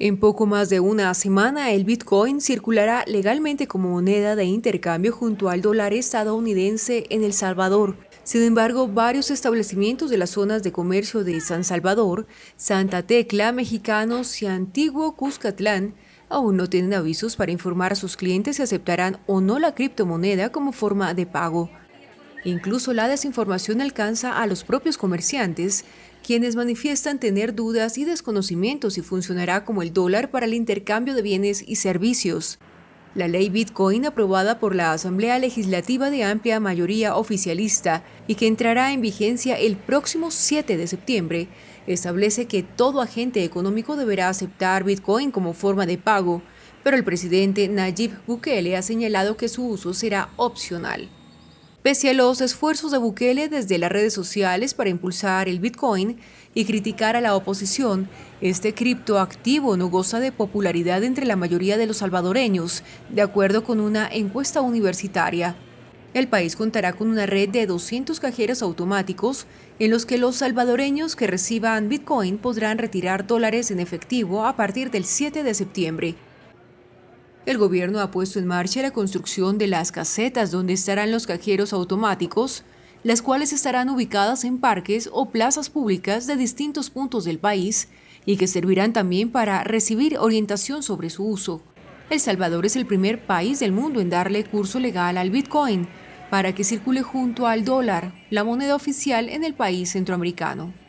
En poco más de una semana, el Bitcoin circulará legalmente como moneda de intercambio junto al dólar estadounidense en El Salvador. Sin embargo, varios establecimientos de las zonas de comercio de San Salvador, Santa Tecla, Mexicanos y Antiguo Cuscatlán aún no tienen avisos para informar a sus clientes si aceptarán o no la criptomoneda como forma de pago. Incluso la desinformación alcanza a los propios comerciantes, quienes manifiestan tener dudas y desconocimientos si funcionará como el dólar para el intercambio de bienes y servicios. La ley Bitcoin aprobada por la Asamblea Legislativa de amplia mayoría oficialista y que entrará en vigencia el próximo 7 de septiembre establece que todo agente económico deberá aceptar Bitcoin como forma de pago, pero el presidente Nayib Bukele ha señalado que su uso será opcional. Pese a los esfuerzos de Bukele desde las redes sociales para impulsar el Bitcoin y criticar a la oposición, este criptoactivo no goza de popularidad entre la mayoría de los salvadoreños, de acuerdo con una encuesta universitaria. El país contará con una red de 200 cajeros automáticos en los que los salvadoreños que reciban Bitcoin podrán retirar dólares en efectivo a partir del 7 de septiembre. El gobierno ha puesto en marcha la construcción de las casetas donde estarán los cajeros automáticos, las cuales estarán ubicadas en parques o plazas públicas de distintos puntos del país y que servirán también para recibir orientación sobre su uso. El Salvador es el primer país del mundo en darle curso legal al Bitcoin para que circule junto al dólar, la moneda oficial en el país centroamericano.